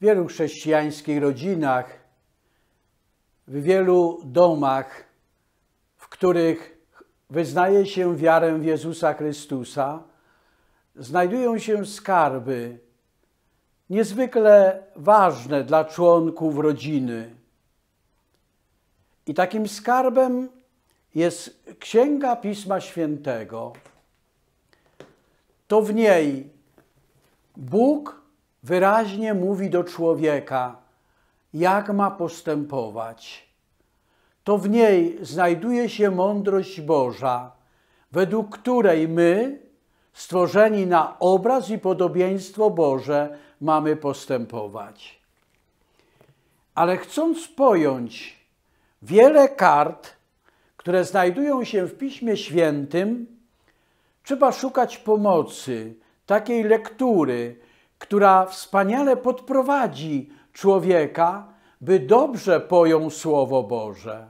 W wielu chrześcijańskich rodzinach, w wielu domach, w których wyznaje się wiarę w Jezusa Chrystusa, znajdują się skarby niezwykle ważne dla członków rodziny. I takim skarbem jest Księga Pisma Świętego. To w niej Bóg wyraźnie mówi do człowieka, jak ma postępować. To w niej znajduje się mądrość Boża, według której my, stworzeni na obraz i podobieństwo Boże, mamy postępować. Ale chcąc pojąć wiele kart, które znajdują się w Piśmie Świętym, trzeba szukać pomocy, takiej lektury, która wspaniale podprowadzi człowieka, by dobrze pojął Słowo Boże.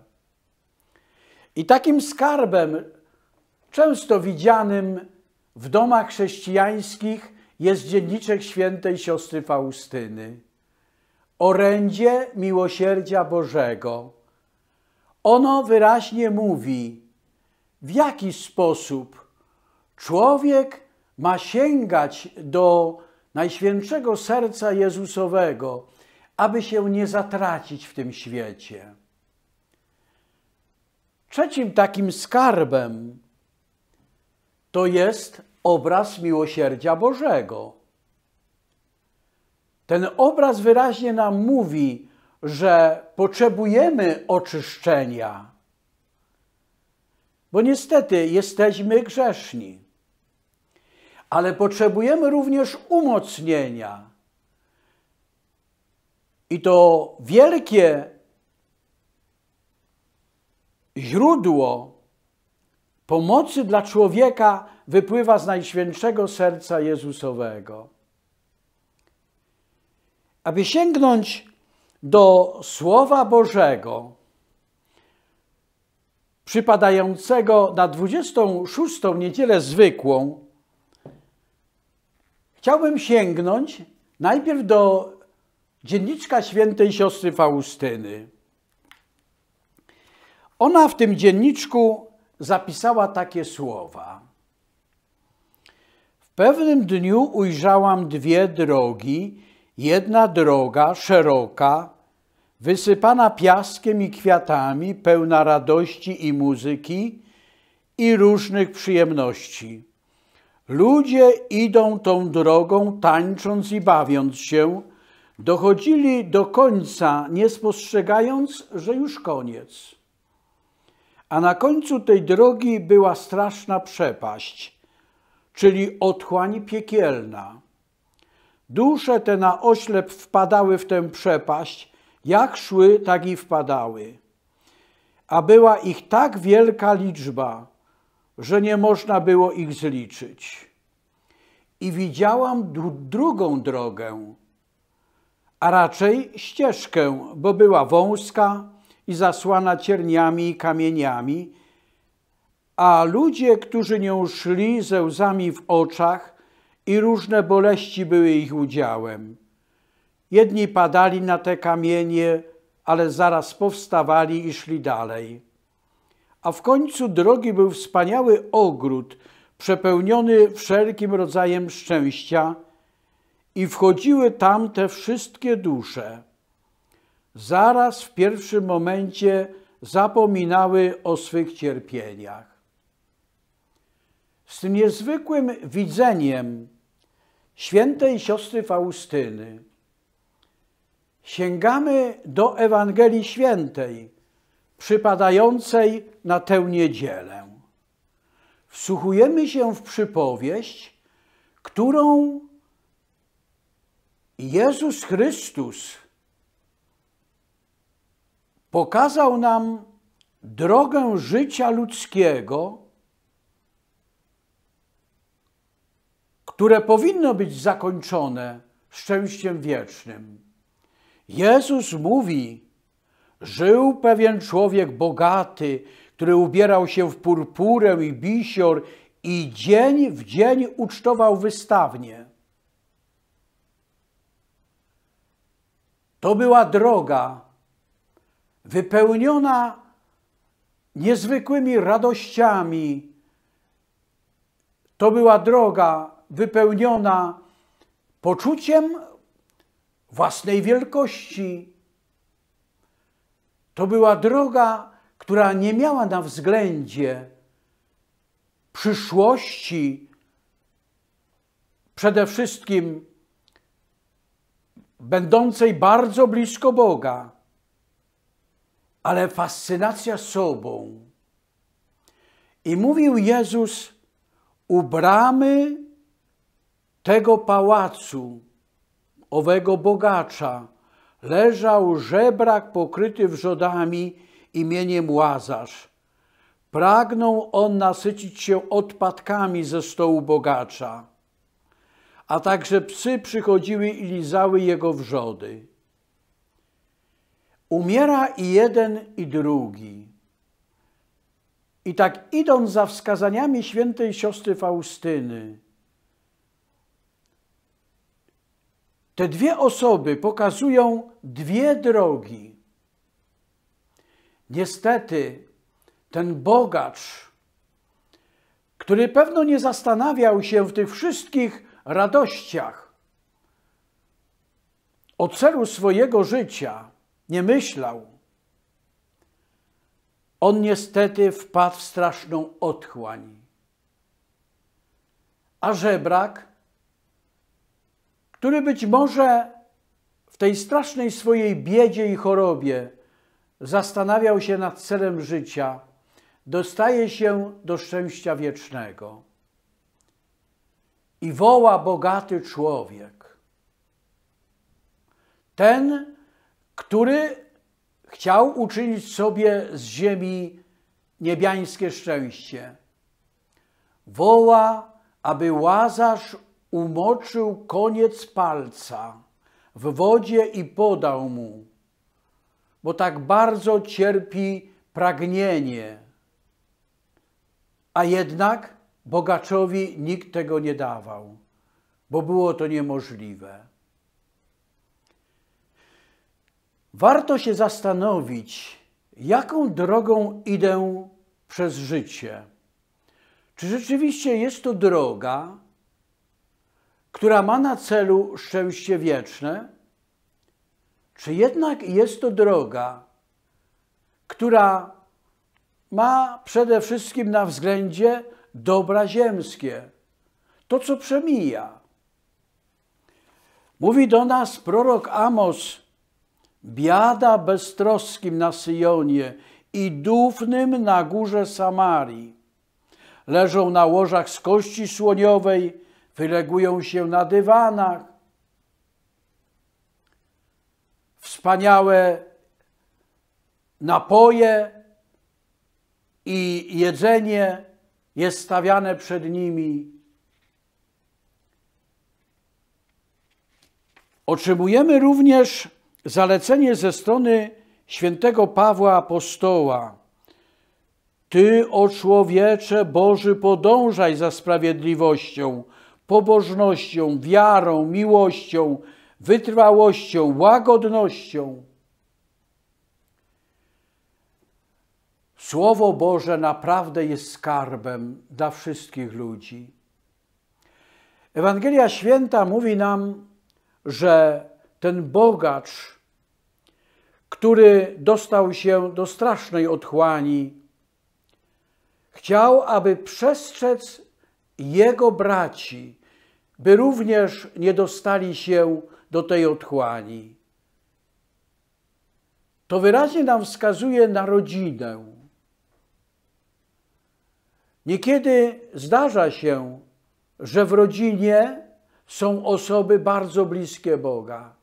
I takim skarbem, często widzianym w domach chrześcijańskich, jest dzienniczek świętej siostry Faustyny. Orędzie miłosierdzia Bożego. Ono wyraźnie mówi, w jaki sposób człowiek ma sięgać do Najświętszego Serca Jezusowego, aby się nie zatracić w tym świecie. Trzecim takim skarbem to jest obraz miłosierdzia Bożego. Ten obraz wyraźnie nam mówi, że potrzebujemy oczyszczenia, bo niestety jesteśmy grzeszni ale potrzebujemy również umocnienia. I to wielkie źródło pomocy dla człowieka wypływa z najświętszego serca Jezusowego. Aby sięgnąć do Słowa Bożego, przypadającego na 26. niedzielę zwykłą, Chciałbym sięgnąć najpierw do dzienniczka świętej siostry Faustyny. Ona w tym dzienniczku zapisała takie słowa. W pewnym dniu ujrzałam dwie drogi. Jedna droga, szeroka, wysypana piaskiem i kwiatami, pełna radości i muzyki i różnych przyjemności. Ludzie idą tą drogą, tańcząc i bawiąc się, dochodzili do końca, nie spostrzegając, że już koniec. A na końcu tej drogi była straszna przepaść, czyli otchłań piekielna. Dusze te na oślep wpadały w tę przepaść, jak szły, tak i wpadały. A była ich tak wielka liczba, że nie można było ich zliczyć. I widziałam dru drugą drogę, a raczej ścieżkę, bo była wąska i zasłana cierniami i kamieniami, a ludzie, którzy nią szli ze łzami w oczach i różne boleści były ich udziałem. Jedni padali na te kamienie, ale zaraz powstawali i szli dalej a w końcu drogi był wspaniały ogród przepełniony wszelkim rodzajem szczęścia i wchodziły tam te wszystkie dusze. Zaraz w pierwszym momencie zapominały o swych cierpieniach. Z tym niezwykłym widzeniem świętej siostry Faustyny sięgamy do Ewangelii Świętej, przypadającej na tę niedzielę. Wsłuchujemy się w przypowieść, którą Jezus Chrystus pokazał nam drogę życia ludzkiego, które powinno być zakończone szczęściem wiecznym. Jezus mówi, Żył pewien człowiek bogaty, który ubierał się w purpurę i bisior i dzień w dzień ucztował wystawnie. To była droga wypełniona niezwykłymi radościami. To była droga wypełniona poczuciem własnej wielkości, to była droga, która nie miała na względzie przyszłości, przede wszystkim będącej bardzo blisko Boga, ale fascynacja sobą. I mówił Jezus u bramy tego pałacu, owego bogacza, leżał żebrak pokryty wrzodami imieniem Łazarz. Pragnął on nasycić się odpadkami ze stołu bogacza, a także psy przychodziły i lizały jego wrzody. Umiera i jeden, i drugi. I tak idąc za wskazaniami świętej siostry Faustyny, Te dwie osoby pokazują dwie drogi. Niestety, ten bogacz, który pewno nie zastanawiał się w tych wszystkich radościach, o celu swojego życia nie myślał. On niestety wpadł w straszną otchłań. A żebrak który być może w tej strasznej swojej biedzie i chorobie zastanawiał się nad celem życia, dostaje się do szczęścia wiecznego. I woła bogaty człowiek. Ten, który chciał uczynić sobie z ziemi niebiańskie szczęście. Woła, aby Łazarz umoczył koniec palca w wodzie i podał mu, bo tak bardzo cierpi pragnienie. A jednak bogaczowi nikt tego nie dawał, bo było to niemożliwe. Warto się zastanowić, jaką drogą idę przez życie. Czy rzeczywiście jest to droga, która ma na celu szczęście wieczne, czy jednak jest to droga, która ma przede wszystkim na względzie dobra ziemskie, to co przemija. Mówi do nas prorok Amos, biada beztroskim na Syjonie i dufnym na górze Samarii. Leżą na łożach z kości słoniowej, wylegują się na dywanach. Wspaniałe napoje i jedzenie jest stawiane przed nimi. Otrzymujemy również zalecenie ze strony świętego Pawła Apostoła. Ty, o człowiecze Boży, podążaj za sprawiedliwością, pobożnością, wiarą, miłością, wytrwałością, łagodnością. Słowo Boże naprawdę jest skarbem dla wszystkich ludzi. Ewangelia Święta mówi nam, że ten bogacz, który dostał się do strasznej otchłani, chciał, aby przestrzec jego braci by również nie dostali się do tej otchłani. To wyraźnie nam wskazuje na rodzinę. Niekiedy zdarza się, że w rodzinie są osoby bardzo bliskie Boga,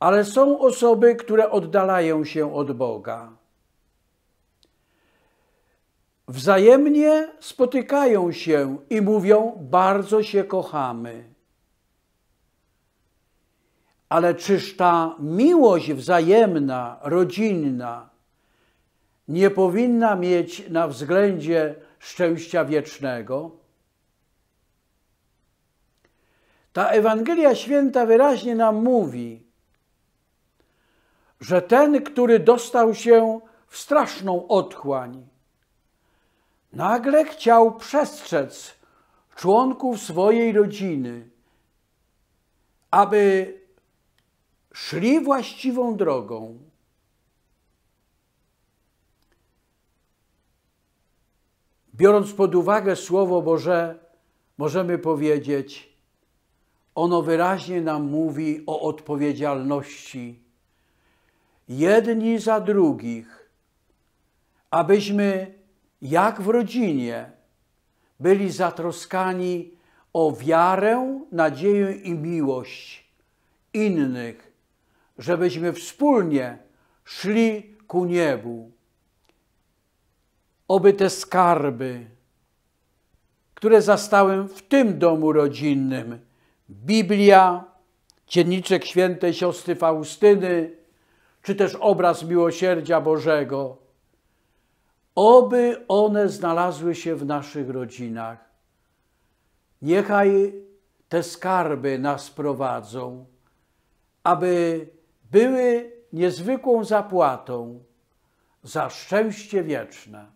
ale są osoby, które oddalają się od Boga wzajemnie spotykają się i mówią: Bardzo się kochamy. Ale czyż ta miłość wzajemna, rodzinna, nie powinna mieć na względzie szczęścia wiecznego? Ta Ewangelia Święta wyraźnie nam mówi, że ten, który dostał się w straszną otchłań, Nagle chciał przestrzec członków swojej rodziny, aby szli właściwą drogą. Biorąc pod uwagę Słowo Boże, możemy powiedzieć, ono wyraźnie nam mówi o odpowiedzialności jedni za drugich, abyśmy jak w rodzinie, byli zatroskani o wiarę, nadzieję i miłość innych, żebyśmy wspólnie szli ku niebu. Oby te skarby, które zastałem w tym domu rodzinnym, Biblia, dzienniczek świętej siostry Faustyny, czy też obraz miłosierdzia Bożego, Oby one znalazły się w naszych rodzinach. Niechaj te skarby nas prowadzą, aby były niezwykłą zapłatą za szczęście wieczne.